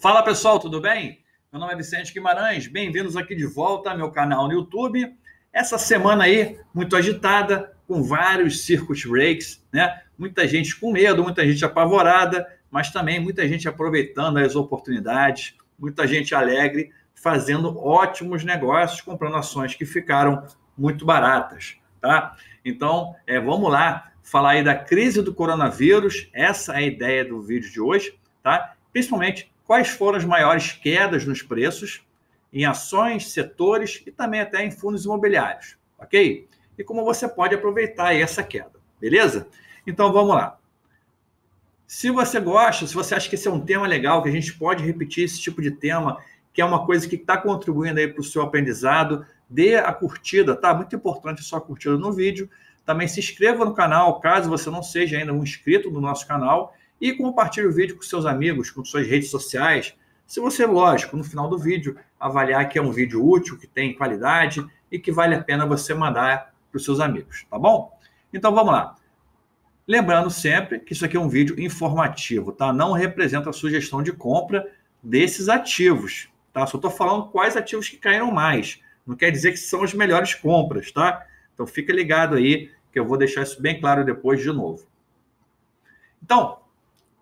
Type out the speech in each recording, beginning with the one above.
Fala pessoal, tudo bem? Meu nome é Vicente Guimarães, bem-vindos aqui de volta ao meu canal no YouTube. Essa semana aí, muito agitada, com vários circuit breaks, né? Muita gente com medo, muita gente apavorada, mas também muita gente aproveitando as oportunidades, muita gente alegre, fazendo ótimos negócios, comprando ações que ficaram muito baratas, tá? Então, é, vamos lá falar aí da crise do coronavírus, essa é a ideia do vídeo de hoje, tá? Principalmente quais foram as maiores quedas nos preços em ações, setores e também até em fundos imobiliários, ok? E como você pode aproveitar essa queda, beleza? Então vamos lá. Se você gosta, se você acha que esse é um tema legal, que a gente pode repetir esse tipo de tema, que é uma coisa que está contribuindo aí para o seu aprendizado, dê a curtida, tá? Muito importante a sua curtida no vídeo. Também se inscreva no canal, caso você não seja ainda um inscrito no nosso canal e compartilhe o vídeo com seus amigos, com suas redes sociais. Se você, lógico, no final do vídeo, avaliar que é um vídeo útil, que tem qualidade e que vale a pena você mandar para os seus amigos, tá bom? Então vamos lá. Lembrando sempre que isso aqui é um vídeo informativo, tá? Não representa a sugestão de compra desses ativos, tá? Só estou falando quais ativos que caíram mais. Não quer dizer que são as melhores compras, tá? Então fica ligado aí que eu vou deixar isso bem claro depois de novo. Então,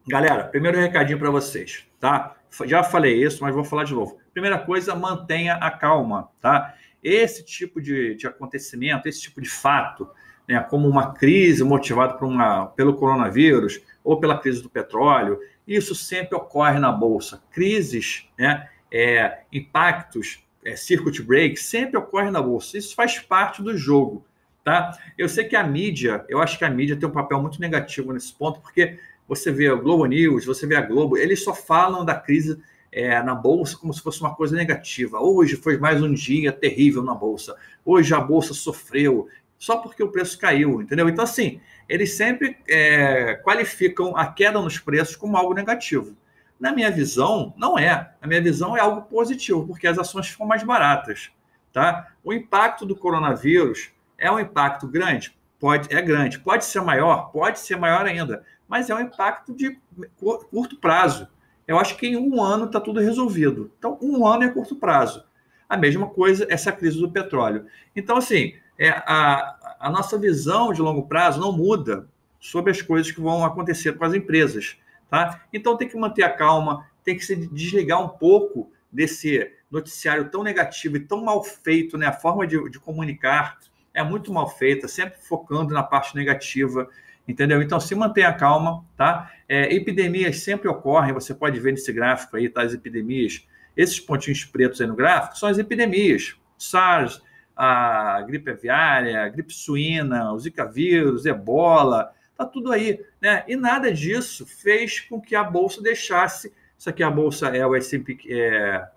Galera, primeiro recadinho para vocês, tá? Já falei isso, mas vou falar de novo. Primeira coisa, mantenha a calma, tá? Esse tipo de, de acontecimento, esse tipo de fato, né, como uma crise motivada por uma, pelo coronavírus ou pela crise do petróleo, isso sempre ocorre na bolsa. Crises, né, é, impactos, é, circuit break, sempre ocorre na bolsa. Isso faz parte do jogo, tá? Eu sei que a mídia, eu acho que a mídia tem um papel muito negativo nesse ponto, porque você vê a Globo News, você vê a Globo, eles só falam da crise é, na bolsa como se fosse uma coisa negativa. Hoje foi mais um dia terrível na bolsa. Hoje a bolsa sofreu só porque o preço caiu, entendeu? Então, assim, eles sempre é, qualificam a queda nos preços como algo negativo. Na minha visão, não é. Na minha visão, é algo positivo, porque as ações ficam mais baratas. Tá? O impacto do coronavírus é um impacto grande? pode, é grande. Pode ser maior? Pode ser maior ainda, mas é um impacto de curto prazo. Eu acho que em um ano está tudo resolvido. Então, um ano é curto prazo. A mesma coisa essa crise do petróleo. Então, assim, é, a, a nossa visão de longo prazo não muda sobre as coisas que vão acontecer com as empresas. Tá? Então, tem que manter a calma, tem que se desligar um pouco desse noticiário tão negativo e tão mal feito, né? a forma de, de comunicar é muito mal feita, sempre focando na parte negativa, entendeu? Então, se mantenha calma, tá? É, epidemias sempre ocorrem, você pode ver nesse gráfico aí, tá? As epidemias, esses pontinhos pretos aí no gráfico são as epidemias. SARS, a gripe aviária, a gripe suína, o Zika vírus, ebola, tá tudo aí, né? E nada disso fez com que a bolsa deixasse. Isso aqui a bolsa é o S&P é,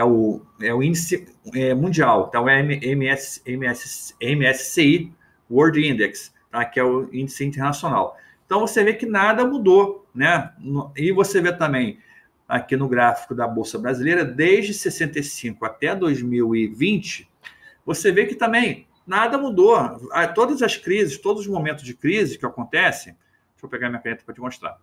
é o, é o índice é, mundial, então tá? é MS, MS, MSCI World Index, tá? que é o índice internacional. Então você vê que nada mudou, né? E você vê também aqui no gráfico da Bolsa Brasileira, desde 65 até 2020, você vê que também nada mudou. Ah, todas as crises, todos os momentos de crise que acontecem, deixa eu pegar minha caneta para te mostrar,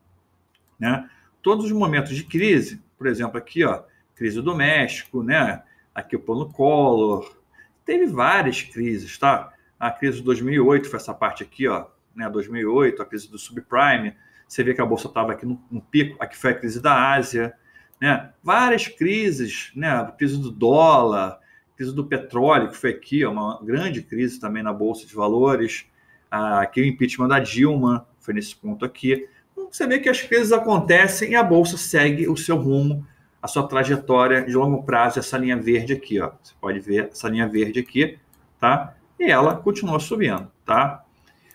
né? Todos os momentos de crise, por exemplo, aqui, ó, crise do México, né? Aqui o plano Collor. Teve várias crises, tá? A crise de 2008 foi essa parte aqui, ó, né? 2008, a crise do subprime. Você vê que a bolsa estava aqui no, no, pico. Aqui foi a crise da Ásia, né? Várias crises, né? A crise do dólar, crise do petróleo, que foi aqui, ó, uma grande crise também na bolsa de valores. Ah, aqui o impeachment da Dilma, foi nesse ponto aqui. Então, você vê que as crises acontecem e a bolsa segue o seu rumo a sua trajetória de longo prazo, essa linha verde aqui, ó. Você pode ver essa linha verde aqui, tá? E ela continua subindo, tá?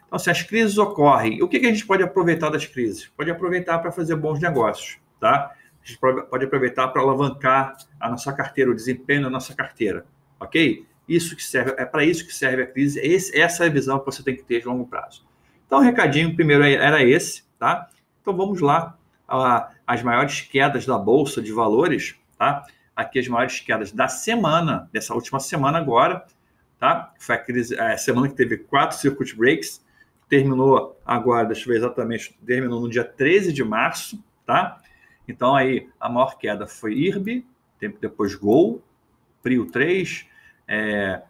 Então, se assim, as crises ocorrem, o que, que a gente pode aproveitar das crises? Pode aproveitar para fazer bons negócios, tá? A gente pode aproveitar para alavancar a nossa carteira, o desempenho da nossa carteira, ok? Isso que serve, é para isso que serve a crise, é esse, essa é a visão que você tem que ter de longo prazo. Então, o recadinho primeiro é, era esse, tá? Então, vamos lá a, as maiores quedas da Bolsa de Valores, tá? Aqui as maiores quedas da semana, dessa última semana agora, tá? Foi a, crise, a é, semana que teve quatro circuit breaks, terminou agora, deixa eu ver exatamente, terminou no dia 13 de março, tá? Então aí a maior queda foi IRB, tempo depois Gol, Prio 3, é,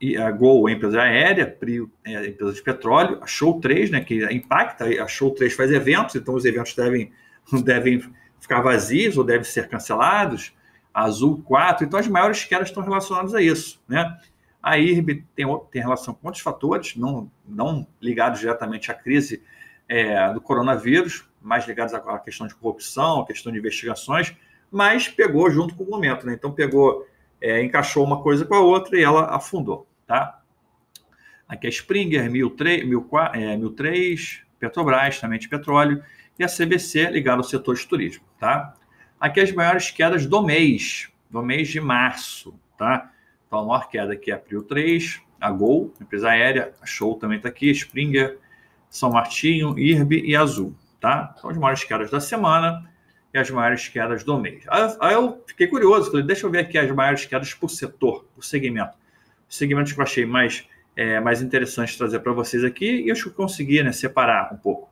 e a é, Gol, a empresa aérea, Prio, é, a empresa de petróleo, a Show 3, né, que impacta, a Show 3 faz eventos, então os eventos devem devem ficar vazios ou devem ser cancelados, Azul 4. Então, as maiores quedas estão relacionadas a isso. Né? A IRB tem, tem relação com outros fatores, não, não ligados diretamente à crise é, do coronavírus, mais ligados à questão de corrupção, à questão de investigações, mas pegou junto com o momento. Né? Então, pegou, é, encaixou uma coisa com a outra e ela afundou. Tá? Aqui é Springer, 1003, 1003 é, Petrobras, também de petróleo e a CVC ligada ao setor de turismo, tá? Aqui as maiores quedas do mês, do mês de março, tá? Então, a maior queda aqui é a Prio 3, a Gol, empresa aérea, a Show também está aqui, Springer, São Martinho, IRB e Azul, tá? São as maiores quedas da semana e as maiores quedas do mês. Aí eu fiquei curioso, falei, deixa eu ver aqui as maiores quedas por setor, por segmento. Os segmentos que eu achei mais, é, mais interessante trazer para vocês aqui e eu consegui né, separar um pouco.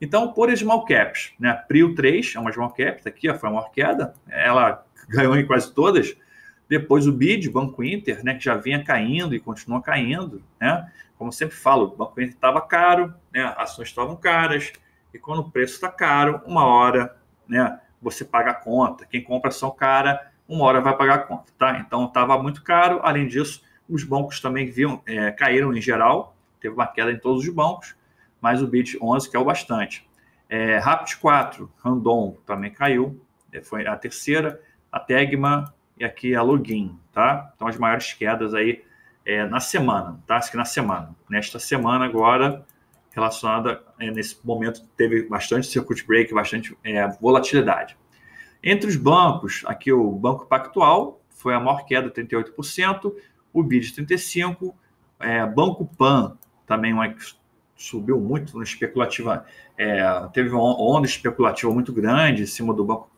Então, por small caps, né? A Prio 3 é uma small cap, tá aqui, ó, foi uma queda, ela ganhou em quase todas. Depois o BID, Banco Inter, né, que já vinha caindo e continua caindo, né? Como sempre falo, o Banco Inter estava caro, né? Ações estavam caras, e quando o preço está caro, uma hora, né, você paga a conta. Quem compra ação cara, uma hora vai pagar a conta, tá? Então estava muito caro. Além disso, os bancos também viam, é, caíram em geral, teve uma queda em todos os bancos mais o bit 11, que é o bastante. É, Rapt 4, Random, também caiu, é, foi a terceira, a Tegma e aqui a Login, tá? Então, as maiores quedas aí é, na semana, tá? Isso que na semana. Nesta semana agora, relacionada, é, nesse momento, teve bastante circuit break, bastante é, volatilidade. Entre os bancos, aqui o Banco Pactual foi a maior queda, 38%, o BID 35%, é, Banco Pan também uma subiu muito no especulativa, é, teve uma onda especulativa muito grande em cima do Banco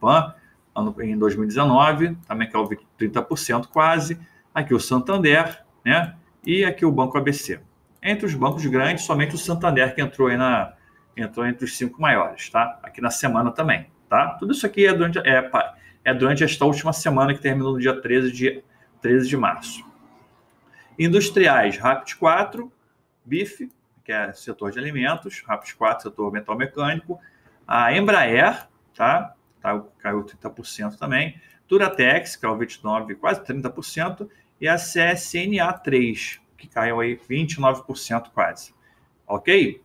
ano, em 2019, também que houve 30% quase, aqui o Santander, né? E aqui o Banco ABC. Entre os bancos grandes, somente o Santander que entrou aí na entrou entre os cinco maiores, tá? Aqui na semana também, tá? Tudo isso aqui é durante é, é durante esta última semana que terminou no dia 13 de 13 de março. Industriais, Rapid 4, BIF que é setor de alimentos, RAPS 4, setor metal mecânico, a Embraer, tá? tá caiu 30% também, Duratex, que caiu é 29%, quase 30%, e a CSNA 3, que caiu aí 29% quase, ok?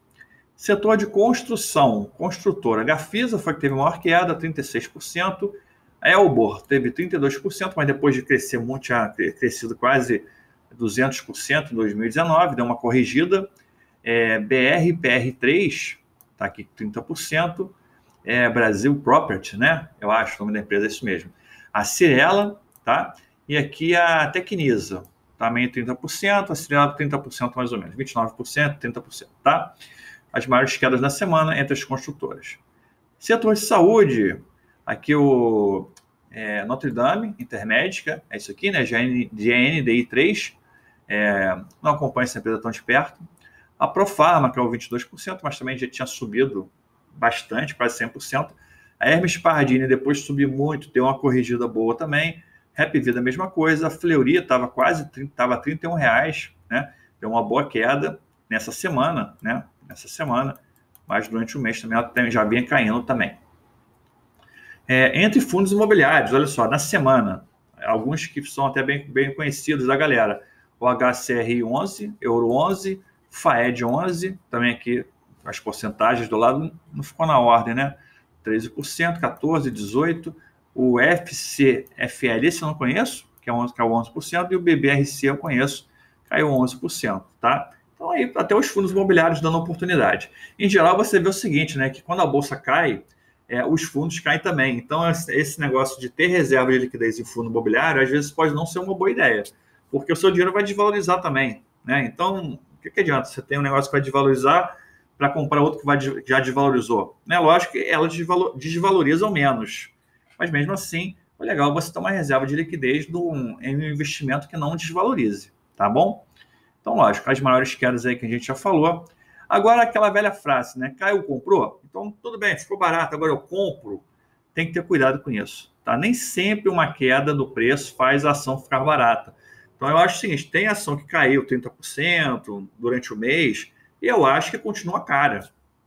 Setor de construção, construtora, Gafisa foi que teve maior queda, 36%, a Elbor teve 32%, mas depois de crescer muito, tinha crescido quase 200% em 2019, deu uma corrigida é, BRPR3 está aqui 30%, é Brasil Property, né? Eu acho o nome da empresa é isso mesmo. A Cirela, tá? E aqui a Tecnisa, também 30%, a Cirela 30% mais ou menos, 29%, 30%, tá? As maiores quedas na semana entre as construtoras. Setor de saúde, aqui o é, Notre Dame, Intermédica, é isso aqui, né? GNDI3, é, não acompanha essa empresa tão de perto, a Profarma é caiu 22%, mas também já tinha subido bastante, quase 100%. A Hermes Pardini depois subiu muito, deu uma corrigida boa também. Rap Vida, mesma coisa. A Fleury estava quase tava 31 reais, né? Deu uma boa queda nessa semana, né? Nessa semana, mas durante o mês também ela já vinha caindo também. É, entre fundos imobiliários, olha só, na semana, alguns que são até bem, bem conhecidos da galera, o HCR11, Euro 11, FAED 11, também aqui as porcentagens do lado não ficou na ordem, né? 13%, 14%, 18%. O FCFL, esse eu não conheço, que é 11%, caiu 11%, e o BBRC eu conheço, caiu 11%, tá? Então aí até os fundos imobiliários dando oportunidade. Em geral, você vê o seguinte, né? Que quando a bolsa cai, é, os fundos caem também. Então, esse negócio de ter reserva de liquidez em fundo imobiliário, às vezes pode não ser uma boa ideia, porque o seu dinheiro vai desvalorizar também. Né? Então, que, que adianta? Você tem um negócio que vai desvalorizar para comprar outro que vai, já desvalorizou. Né? Lógico que elas desvalorizam menos. Mas mesmo assim, é legal você ter uma reserva de liquidez de um, em um investimento que não desvalorize, tá bom? Então, lógico, as maiores quedas aí que a gente já falou. Agora, aquela velha frase, né? Caiu, comprou? Então, tudo bem, ficou barato, agora eu compro. Tem que ter cuidado com isso, tá? Nem sempre uma queda no preço faz a ação ficar barata. Então, eu acho o seguinte: tem ação que caiu 30% durante o mês, e eu acho que continua cara.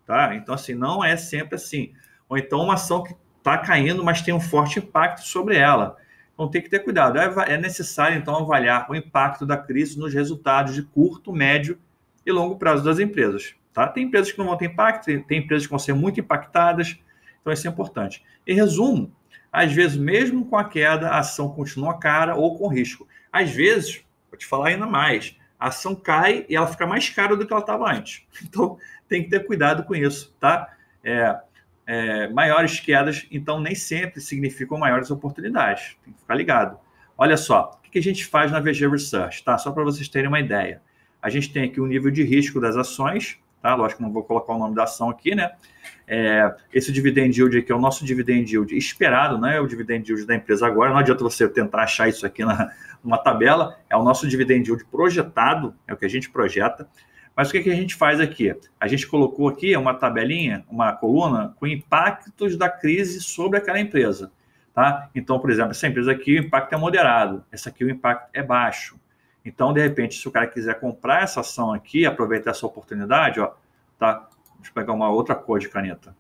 Tá? Então, assim, não é sempre assim. Ou então, uma ação que está caindo, mas tem um forte impacto sobre ela. Então, tem que ter cuidado. É, é necessário, então, avaliar o impacto da crise nos resultados de curto, médio e longo prazo das empresas. Tá? Tem empresas que não vão ter impacto, tem empresas que vão ser muito impactadas. Então, isso é importante. Em resumo, às vezes, mesmo com a queda, a ação continua cara ou com risco. Às vezes, vou te falar ainda mais, a ação cai e ela fica mais cara do que ela estava antes. Então, tem que ter cuidado com isso, tá? É, é, maiores quedas, então, nem sempre significam maiores oportunidades. Tem que ficar ligado. Olha só, o que a gente faz na VG Research, tá? Só para vocês terem uma ideia. A gente tem aqui o nível de risco das ações, tá? Lógico que não vou colocar o nome da ação aqui, né? É, esse dividend yield aqui é o nosso dividend yield esperado, não né? É o dividend yield da empresa agora. Não adianta você tentar achar isso aqui na, numa tabela. É o nosso dividend yield projetado, é o que a gente projeta. Mas o que, que a gente faz aqui? A gente colocou aqui uma tabelinha, uma coluna com impactos da crise sobre aquela empresa. Tá? Então, por exemplo, essa empresa aqui o impacto é moderado, essa aqui o impacto é baixo. Então, de repente, se o cara quiser comprar essa ação aqui, aproveitar essa oportunidade, ó, tá? Deixa eu pegar uma outra cor de caneta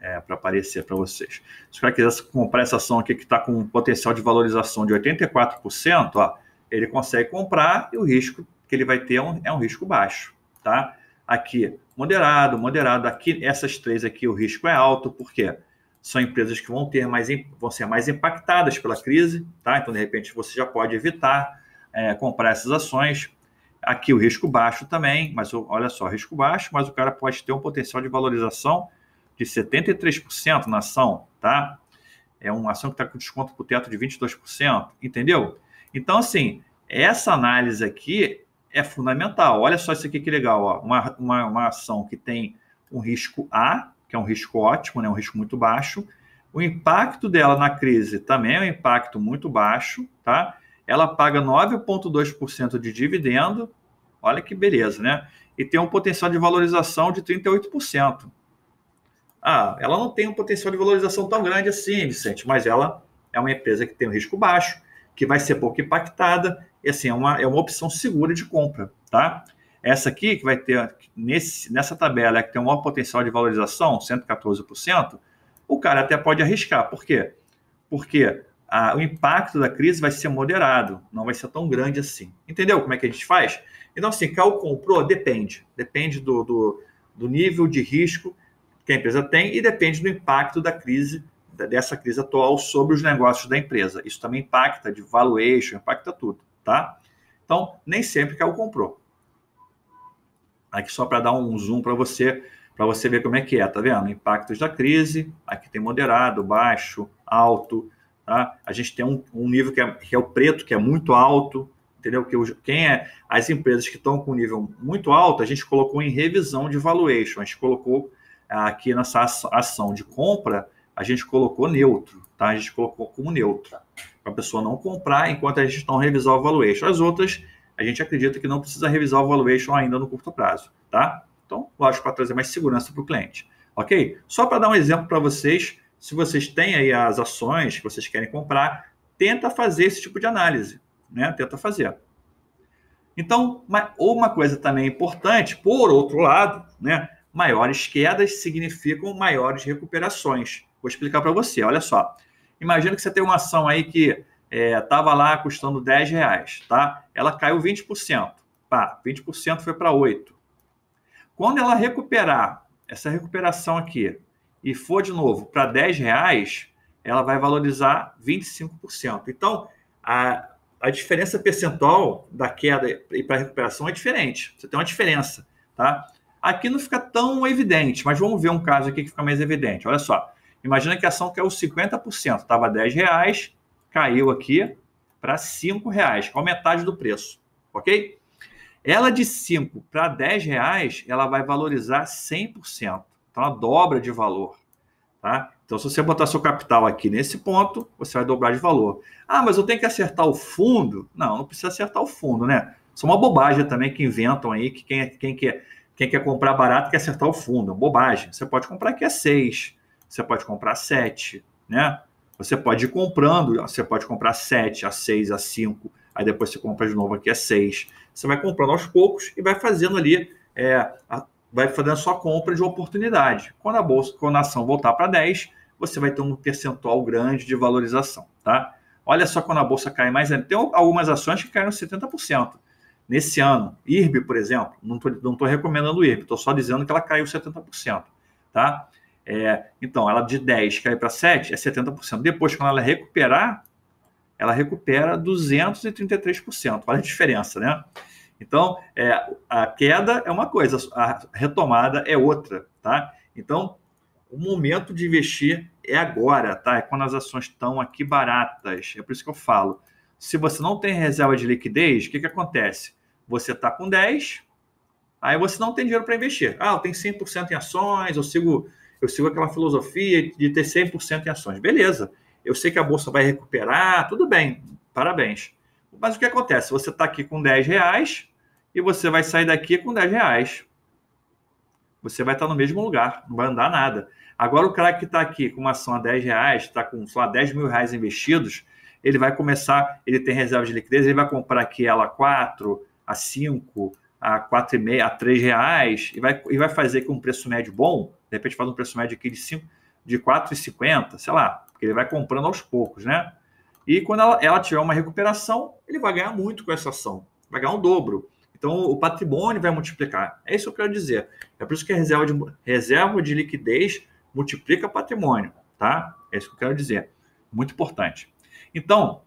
é, para aparecer para vocês. Se o cara quiser comprar essa ação aqui que está com um potencial de valorização de 84%, ó, ele consegue comprar e o risco que ele vai ter é um, é um risco baixo, tá? Aqui, moderado, moderado. Aqui, essas três aqui, o risco é alto, porque são empresas que vão ter mais vão ser mais impactadas pela crise, tá? Então de repente você já pode evitar é, comprar essas ações. Aqui o risco baixo também, mas olha só, risco baixo, mas o cara pode ter um potencial de valorização de 73% na ação, tá? É uma ação que está com desconto para o teto de 22%, entendeu? Então, assim, essa análise aqui é fundamental. Olha só isso aqui que legal, ó. Uma, uma, uma ação que tem um risco A, que é um risco ótimo, né? um risco muito baixo. O impacto dela na crise também é um impacto muito baixo, tá? ela paga 9,2% de dividendo, olha que beleza, né? E tem um potencial de valorização de 38%. Ah, ela não tem um potencial de valorização tão grande assim, Vicente, mas ela é uma empresa que tem um risco baixo, que vai ser pouco impactada, e assim, é uma, é uma opção segura de compra, tá? Essa aqui, que vai ter, nesse, nessa tabela, que tem um maior potencial de valorização, 114%, o cara até pode arriscar. Por quê? Porque a, o impacto da crise vai ser moderado, não vai ser tão grande assim. Entendeu como é que a gente faz? Então, assim, cal comprou, depende. Depende do, do, do nível de risco que a empresa tem e depende do impacto da crise, dessa crise atual sobre os negócios da empresa. Isso também impacta de valuation, impacta tudo, tá? Então, nem sempre cal é comprou. Aqui só para dar um zoom para você, para você ver como é que é, tá vendo? Impactos da crise, aqui tem moderado, baixo, alto, Tá? A gente tem um, um nível que é, que é, o preto, que é muito alto, entendeu? Que quem é as empresas que estão com nível muito alto, a gente colocou em revisão de valuation, a gente colocou ah, aqui nessa ação de compra, a gente colocou neutro, tá? A gente colocou como neutro, para a pessoa não comprar enquanto a gente não revisar o valuation. As outras, a gente acredita que não precisa revisar o valuation ainda no curto prazo, tá? Então, lógico, para trazer mais segurança para o cliente, ok? Só para dar um exemplo para vocês se vocês têm aí as ações que vocês querem comprar, tenta fazer esse tipo de análise, né? Tenta fazer. Então, uma, coisa também importante, por outro lado, né? Maiores quedas significam maiores recuperações. Vou explicar para você. Olha só. Imagina que você tem uma ação aí que estava é, lá custando 10 reais, tá? Ela caiu 20%. Pá, 20% foi para 8. Quando ela recuperar, essa recuperação aqui, e for de novo para 10 reais, ela vai valorizar 25%. Então, a, a diferença percentual da queda e para a recuperação é diferente. Você tem uma diferença, tá? Aqui não fica tão evidente, mas vamos ver um caso aqui que fica mais evidente. Olha só, imagina que a ação caiu 50%, estava 10 reais, caiu aqui para 5 reais, com metade do preço, ok? Ela de 5 para 10 reais, ela vai valorizar 100%. Então, ela dobra de valor. Tá? Então, se você botar seu capital aqui nesse ponto, você vai dobrar de valor. Ah, mas eu tenho que acertar o fundo? Não, não precisa acertar o fundo, né? Isso é uma bobagem também que inventam aí, que quem, é, quem, quer, é, quem quer comprar barato quer acertar o fundo. É bobagem. Você pode comprar aqui é 6, você pode comprar 7, né? Você pode ir comprando, você pode comprar 7, a 6, a 5, aí depois você compra de novo aqui a 6. Você vai comprando aos poucos e vai fazendo ali é, a, vai fazendo só compra de oportunidade. Quando a bolsa, quando a ação voltar para 10, você vai ter um percentual grande de valorização, tá? Olha só quando a bolsa cai mais, tem algumas ações que caíram 70% nesse ano. IRB, por exemplo, não estou não tô recomendando o IRB, estou só dizendo que ela caiu 70%, tá? É, então, ela de 10 cai para 7 é 70%. Depois, quando ela recuperar, ela recupera 233%. Olha a diferença, né? Então, é, a queda é uma coisa, a retomada é outra, tá? Então, o momento de investir é agora, tá? É quando as ações estão aqui baratas. É por isso que eu falo. Se você não tem reserva de liquidez, o que, que acontece? Você está com 10, aí você não tem dinheiro para investir. Ah, eu tenho 100% em ações, eu sigo, eu sigo aquela filosofia de ter 100% em ações. Beleza, eu sei que a bolsa vai recuperar, tudo bem, parabéns. Mas o que acontece? Você está aqui com 10 reais e você vai sair daqui com 10 reais. Você vai estar no mesmo lugar, não vai andar nada. Agora, o cara que está aqui com uma ação a 10 reais, está com, sei lá, 10 mil reais investidos, ele vai começar, ele tem reserva de liquidez, ele vai comprar aqui ela a 4, a 5, a 4,5, a 3 reais, e vai, e vai fazer com um preço médio bom, de repente faz um preço médio aqui de 5, de 4,50, sei lá, porque ele vai comprando aos poucos, né? E quando ela, ela tiver uma recuperação, ele vai ganhar muito com essa ação, vai ganhar um dobro. Então, o patrimônio vai multiplicar. É isso que eu quero dizer. É por isso que a reserva de, reserva de liquidez multiplica patrimônio, tá? É isso que eu quero dizer. Muito importante. Então,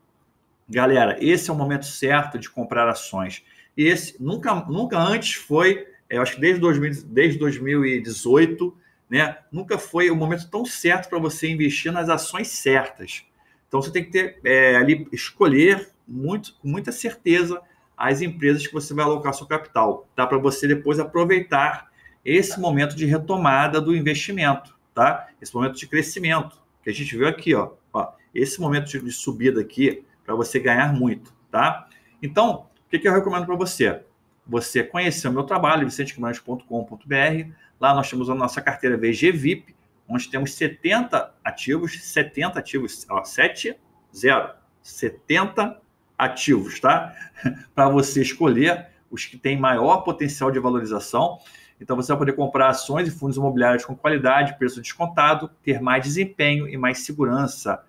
galera, esse é o momento certo de comprar ações. E esse nunca, nunca antes foi, é, eu acho que desde, 2000, desde 2018, né? Nunca foi o momento tão certo para você investir nas ações certas. Então você tem que ter é, ali escolher muito, com muita certeza as empresas que você vai alocar seu capital, Dá tá? Para você depois aproveitar esse momento de retomada do investimento, tá? Esse momento de crescimento que a gente viu aqui, ó, ó esse momento de subida aqui para você ganhar muito, tá? Então, o que, que eu recomendo para você? Você conhecer o meu trabalho, vicentecomandes.com.br. Lá nós temos a nossa carteira VG VIP, onde temos 70 ativos, 70 ativos, ó, 7, 0, 70 ativos, tá? Para você escolher os que têm maior potencial de valorização. Então você vai poder comprar ações e fundos imobiliários com qualidade, preço descontado, ter mais desempenho e mais segurança.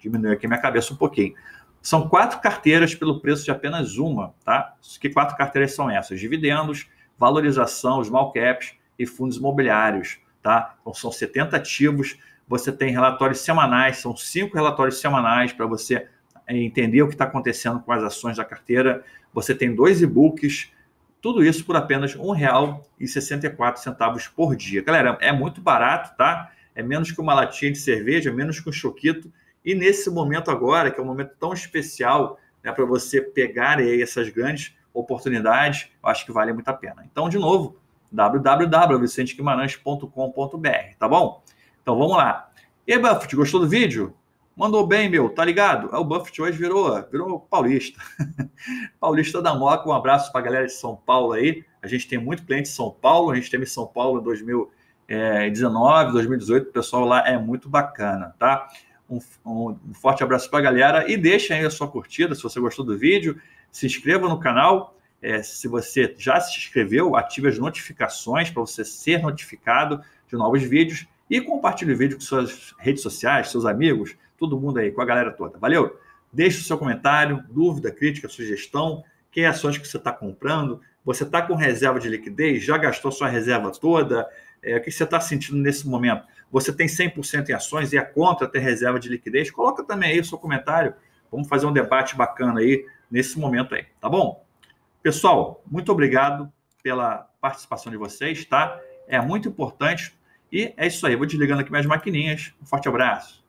Diminuir aqui minha cabeça um pouquinho. São quatro carteiras pelo preço de apenas uma, tá? Que quatro carteiras são essas? Dividendos, valorização, small caps e fundos imobiliários tá? Então, são 70 ativos, você tem relatórios semanais, são cinco relatórios semanais para você é, entender o que está acontecendo com as ações da carteira. Você tem dois e-books, tudo isso por apenas R$ 1,64 por dia. Galera, é muito barato, tá? É menos que uma latinha de cerveja, menos que um choquito. E nesse momento agora, que é um momento tão especial né, para você pegar aí essas grandes oportunidades, eu acho que vale muito a pena. Então, de novo, www.vicenteguimarães.com.br, tá bom? Então vamos lá. E Buffett, gostou do vídeo? Mandou bem, meu, tá ligado? É, o Buffett hoje virou, virou paulista. paulista da Moca, um abraço para a galera de São Paulo aí. A gente tem muito cliente de São Paulo, a gente teve em São Paulo em 2019, 2018, eh, o pessoal lá é muito bacana, tá? Um, um forte abraço para a galera e deixa aí a sua curtida se você gostou do vídeo, se inscreva no canal é, se você já se inscreveu, ative as notificações para você ser notificado de novos vídeos e compartilhe o vídeo com suas redes sociais, seus amigos, todo mundo aí, com a galera toda. Valeu? Deixe o seu comentário, dúvida, crítica, sugestão, que é ações que você está comprando, você está com reserva de liquidez, já gastou sua reserva toda, é, o que você está sentindo nesse momento? Você tem 100% em ações e é contra ter reserva de liquidez? Coloca também aí o seu comentário, vamos fazer um debate bacana aí nesse momento aí, tá bom? Pessoal, muito obrigado pela participação de vocês, tá? É muito importante. E é isso aí. Vou desligando aqui minhas maquininhas. Um forte abraço.